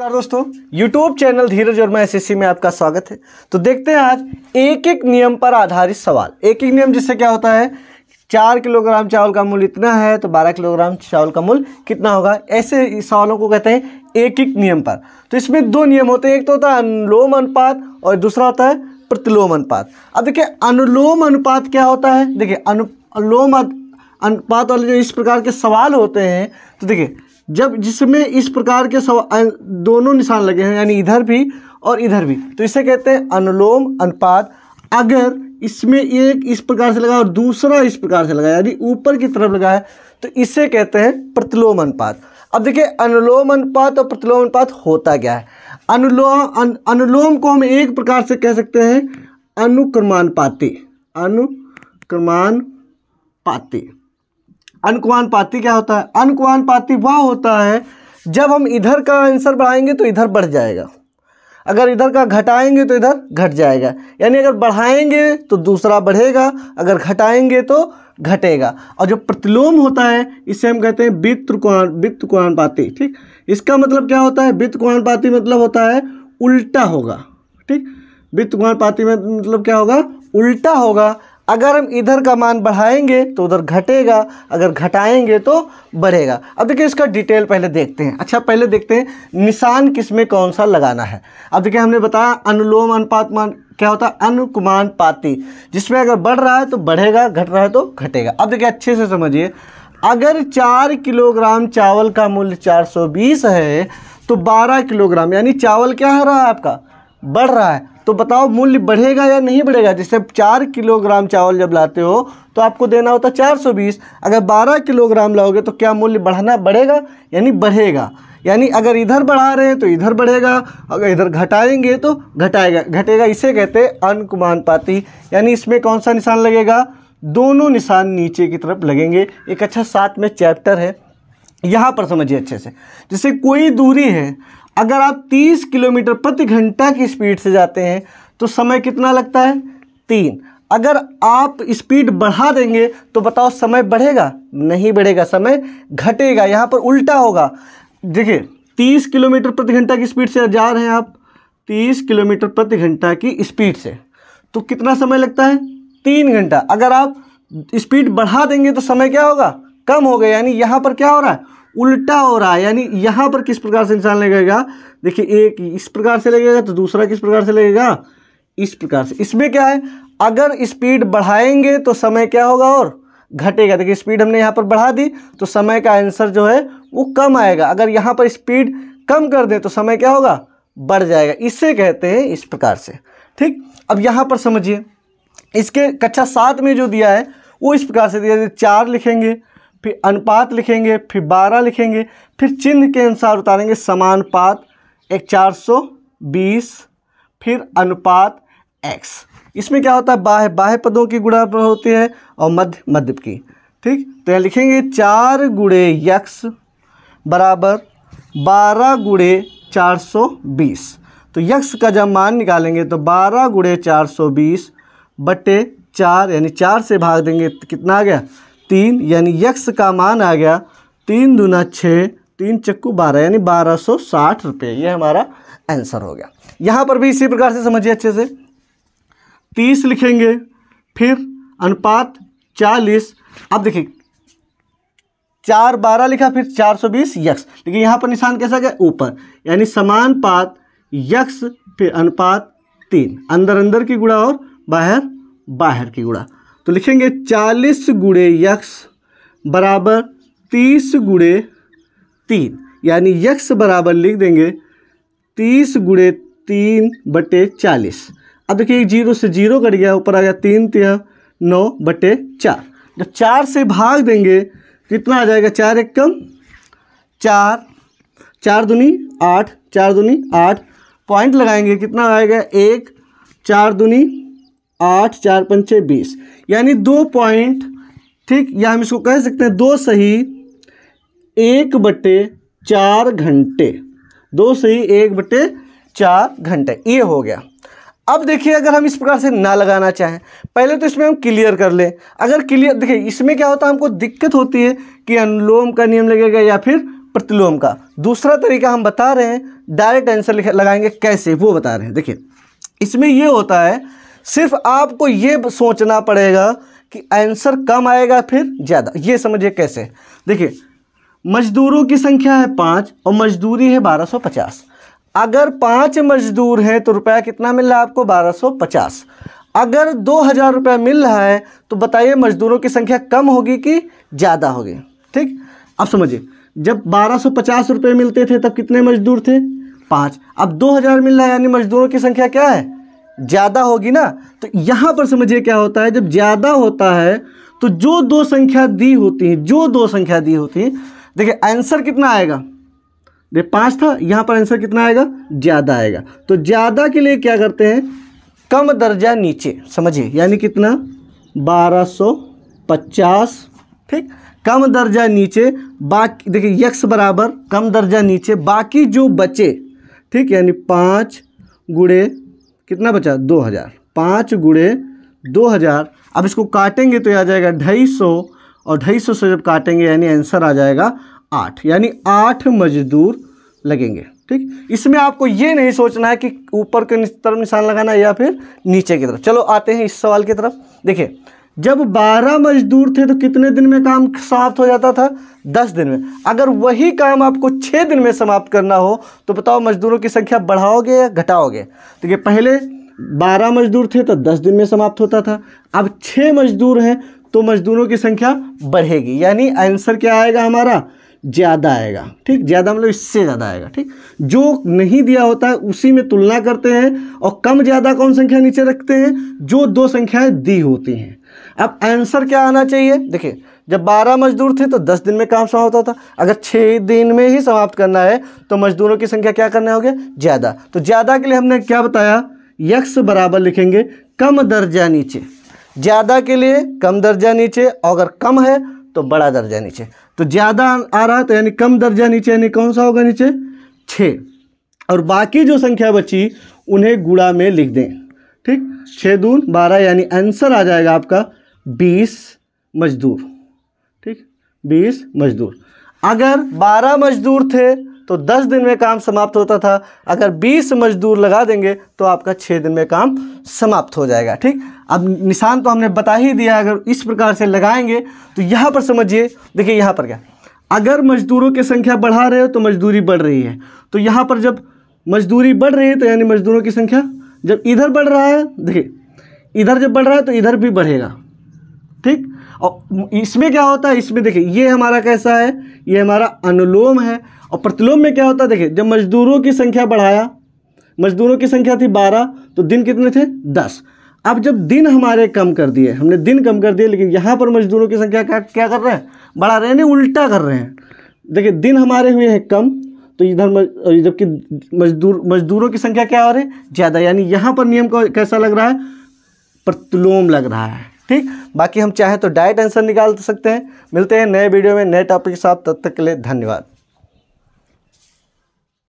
नमस्कार दोस्तों YouTube channel धीरज और मैं एस में आपका स्वागत है तो देखते हैं आज एक एक नियम पर आधारित सवाल एक एक नियम जिससे क्या होता है चार किलोग्राम चावल का मूल्य इतना है तो बारह किलोग्राम चावल का मूल्य कितना होगा ऐसे सवालों को कहते हैं एक एक नियम पर तो इसमें दो नियम होते हैं एक तो होता है अनुलोम अनुपात और दूसरा होता है प्रतिलोम अनुपात अब देखिए अनुलोम अनुपात क्या होता है देखिए अनुलोम अनुपात वाले जो इस प्रकार के सवाल होते हैं तो देखिए जब जिसमें इस प्रकार के सवा दोनों निशान लगे हैं यानी इधर भी और इधर भी तो इसे कहते हैं अनुलोम अनुपात अगर इसमें एक इस प्रकार से लगा और दूसरा इस प्रकार से लगा यानी ऊपर की तरफ लगा है तो इसे कहते हैं प्रतिलोम अनुपात अब देखिए अनुलोम अनुपात और प्रतिलोम अनुपात होता क्या है अनुलोम अन, अनुलोम को हम एक प्रकार से कह सकते हैं अनुक्रमानुपाती अनुक्रमानुपाती पाती क्या होता है पाती वह होता है जब हम इधर का आंसर बढ़ाएंगे तो इधर बढ़ जाएगा अगर इधर का घटाएंगे तो इधर घट जाएगा यानी अगर बढ़ाएंगे तो दूसरा बढ़ेगा अगर घटाएंगे तो घटेगा और जो प्रतिलोम होता है इसे हम कहते हैं वित्त वित्तुकान पाती ठीक इसका मतलब क्या होता है वित्त पाती मतलब होता है उल्टा होगा ठीक वित्त वित्तुकानपाती में मतलब क्या होगा उल्टा होगा अगर हम इधर का मान बढ़ाएंगे तो उधर घटेगा अगर घटाएंगे तो बढ़ेगा अब देखिए इसका डिटेल पहले देखते हैं अच्छा पहले देखते हैं निशान किस में कौन सा लगाना है अब देखिए हमने बताया अनुलोम अनुपात मान क्या होता है अनुकुमान पाती जिसमें अगर बढ़ रहा है तो बढ़ेगा घट रहा है तो घटेगा अब देखिए अच्छे से समझिए अगर चार किलोग्राम चावल का मूल्य चार है तो बारह किलोग्राम यानी चावल क्या हो रहा है आपका बढ़ रहा है तो बताओ मूल्य बढ़ेगा या नहीं बढ़ेगा जैसे आप चार किलोग्राम चावल जब लाते हो तो आपको देना होता चार सौ बीस अगर बारह किलोग्राम लाओगे तो क्या मूल्य बढ़ना बढ़ेगा यानी बढ़ेगा यानी अगर इधर बढ़ा रहे हैं तो इधर बढ़ेगा अगर इधर घटाएंगे तो घटाएगा घटेगा इसे कहते हैं अनुकमानपाती यानी इसमें कौन सा निशान लगेगा दोनों निशान नीचे की तरफ लगेंगे एक अच्छा साथ में चैप्टर है यहाँ पर समझिए अच्छे से जैसे कोई दूरी है अगर आप 30 किलोमीटर प्रति घंटा की स्पीड से जाते हैं तो समय कितना लगता है तीन अगर आप स्पीड बढ़ा देंगे तो बताओ समय बढ़ेगा नहीं बढ़ेगा समय घटेगा यहाँ पर उल्टा होगा देखिए 30 किलोमीटर प्रति घंटा की स्पीड से जा रहे हैं आप 30 किलोमीटर प्रति घंटा की स्पीड से तो कितना समय लगता है तीन घंटा अगर आप स्पीड बढ़ा देंगे तो समय क्या होगा कम हो गया यानी यहाँ पर क्या हो रहा है उल्टा हो रहा है यानी यहाँ पर किस प्रकार से निशान लगेगा देखिए एक इस प्रकार से लगेगा तो दूसरा किस प्रकार से लगेगा इस प्रकार से इसमें क्या है अगर स्पीड बढ़ाएंगे तो समय क्या होगा और घटेगा देखिए स्पीड हमने यहाँ पर बढ़ा दी तो समय का आंसर जो है वो कम आएगा अगर यहाँ पर स्पीड कम कर दें तो समय क्या होगा बढ़ जाएगा इससे कहते हैं इस प्रकार से ठीक अब यहाँ पर समझिए इसके कक्षा सात में जो दिया है वो इस प्रकार से दिया चार लिखेंगे फिर अनुपात लिखेंगे फिर बारह लिखेंगे फिर चिन्ह के अनुसार उतारेंगे समानुपात एक चार सौ बीस फिर अनुपात एक्स इसमें क्या होता है बाह्य बाह्य पदों की गुणा होती है और मध्य मध्य की ठीक तो यहाँ लिखेंगे चार गुड़े यक्स बराबर बारह गुड़े चार सौ बीस तो यक्स का जब मान निकालेंगे तो बारह गुड़े चार सौ बीस बटे चार यानी चार से भाग देंगे तो कितना आ गया तीन यानी यक्स का मान आ गया तीन दूना छः तीन चक्कू बारह यानी बारह सौ साठ रुपये ये हमारा आंसर हो गया यहाँ पर भी इसी प्रकार से समझिए अच्छे से तीस लिखेंगे फिर अनुपात चालीस अब देखिए चार बारह लिखा फिर चार सौ बीस यक्स लेकिन यहाँ पर निशान कैसा गया ऊपर यानी समान पात यक्स फिर अनुपात तीन अंदर अंदर की गुड़ा और बाहर बाहर की गुड़ा तो लिखेंगे चालीस गुड़े यक्स बराबर तीस गुड़े तीन यानी यक्स बराबर लिख देंगे तीस गुड़े तीन बटे चालीस अब देखिए जीरो से जीरो कट गया ऊपर आ गया तीन तिया नौ बटे चार जब तो चार से भाग देंगे कितना आ जाएगा चार एक कम चार चार दुनी आठ चार दुनी आठ पॉइंट लगाएंगे कितना आएगा एक चार दुनी आठ चार पंचे बीस यानी दो पॉइंट ठीक या हम इसको कह सकते हैं दो सही एक बटे चार घंटे दो सही एक बटे चार घंटे ये हो गया अब देखिए अगर हम इस प्रकार से ना लगाना चाहें पहले तो इसमें हम क्लियर कर लें अगर क्लियर देखिए इसमें क्या होता है हमको दिक्कत होती है कि अनुलोम का नियम लगेगा या फिर प्रतिलोम का दूसरा तरीका हम बता रहे हैं डायरेक्ट आंसर लगाएंगे कैसे वो बता रहे हैं देखिए इसमें ये होता है सिर्फ आपको ये सोचना पड़ेगा कि आंसर कम आएगा फिर ज़्यादा ये समझिए कैसे देखिए मजदूरों की संख्या है पाँच और मजदूरी है बारह सौ पचास अगर पाँच मजदूर हैं तो रुपया कितना मिल रहा है आपको बारह सौ पचास अगर दो हज़ार रुपया मिल रहा है तो बताइए मजदूरों की संख्या कम होगी कि ज़्यादा होगी ठीक अब समझिए जब बारह सौ पचास रुपये मिलते थे तब कितने मजदूर थे पाँच अब दो हज़ार मिल रहा है यानी मजदूरों की संख्या क्या है ज़्यादा होगी ना तो यहाँ पर समझिए क्या होता है जब ज़्यादा होता है तो जो दो संख्या दी होती है जो दो संख्या दी होती है देखिए आंसर कितना आएगा देख पाँच था यहाँ पर आंसर कितना आएगा ज़्यादा आएगा तो ज़्यादा के लिए क्या करते हैं कम दर्जा नीचे समझिए यानी कितना बारह सौ पचास ठीक कम दर्जा नीचे बाकी देखिए यक्स बराबर कम दर्जा नीचे बाकी जो बचे ठीक यानी पाँच गुड़े कितना बचा दो हज़ार पाँच गुड़े दो हज़ार अब इसको काटेंगे तो आ जाएगा ढाई सौ और ढाई सौ से जब काटेंगे यानी आंसर आ जाएगा आठ यानी आठ मजदूर लगेंगे ठीक इसमें आपको ये नहीं सोचना है कि ऊपर के तरफ निशान लगाना या फिर नीचे की तरफ चलो आते हैं इस सवाल की तरफ देखिए जब 12 मजदूर थे तो कितने दिन में काम समाप्त हो जाता था 10 दिन में अगर वही काम आपको 6 दिन में समाप्त करना हो तो बताओ मजदूरों की संख्या बढ़ाओगे या घटाओगे तो ये पहले 12 मजदूर थे तो 10 दिन में समाप्त होता था अब 6 मजदूर हैं तो मजदूरों की संख्या बढ़ेगी यानी आंसर क्या आएगा हमारा ज़्यादा आएगा ठीक ज़्यादा मतलब इससे ज़्यादा आएगा ठीक जो नहीं दिया होता है उसी में तुलना करते हैं और कम ज़्यादा कौन संख्या नीचे रखते हैं जो दो संख्याएं दी होती हैं अब आंसर क्या आना चाहिए देखिए जब बारह मजदूर थे तो दस दिन में काम समाप्त होता था अगर छः दिन में ही समाप्त करना है तो मजदूरों की संख्या क्या करना होगी ज़्यादा तो ज़्यादा के लिए हमने क्या बताया यक्स बराबर लिखेंगे कम दर्जा नीचे ज़्यादा के लिए कम दर्जा नीचे और अगर कम है तो बड़ा दर्जा नीचे तो ज़्यादा आ रहा है तो यानी कम दर्जा नीचे यानी कौन सा होगा नीचे छः और बाकी जो संख्या बची उन्हें गुड़ा में लिख दें ठीक छः दून बारह यानी आंसर आ जाएगा आपका बीस मजदूर ठीक बीस मजदूर अगर बारह मजदूर थे तो दस दिन में काम समाप्त होता था अगर बीस मजदूर लगा देंगे तो आपका छः दिन में काम समाप्त हो जाएगा ठीक अब निशान तो हमने बता ही दिया अगर इस प्रकार से लगाएंगे तो यहाँ पर समझिए देखिए यहाँ पर क्या अगर मजदूरों की संख्या बढ़ा रहे हो तो मजदूरी बढ़ रही है तो यहाँ पर जब मजदूरी बढ़ रही है तो यानी मजदूरों की संख्या जब इधर बढ़ रहा है देखिए इधर जब बढ़ रहा है तो इधर भी बढ़ेगा और इसमें क्या होता है इसमें देखिए ये हमारा कैसा है ये हमारा अनुलोम है और प्रतिलोम में क्या होता है देखिए जब मजदूरों की संख्या बढ़ाया मजदूरों की संख्या थी बारह तो दिन कितने थे दस अब जब दिन हमारे कम कर दिए हमने दिन कम कर दिए लेकिन यहाँ पर मजदूरों की संख्या क्या क्या कर रहे हैं बढ़ा रहे हैं नहीं उल्टा कर रहे हैं देखिए दिन हमारे हुए हैं कम तो इधर जबकि मजदूर मजदूरों की संख्या क्या हो रही है ज़्यादा यानी यहाँ पर नियम को कैसा लग रहा है प्रतिलोम लग रहा है ठीक बाकी हम चाहें तो डायरेक्ट आंसर निकाल सकते हैं मिलते हैं नए वीडियो में नए टॉपिक के साथ तब तक के लिए धन्यवाद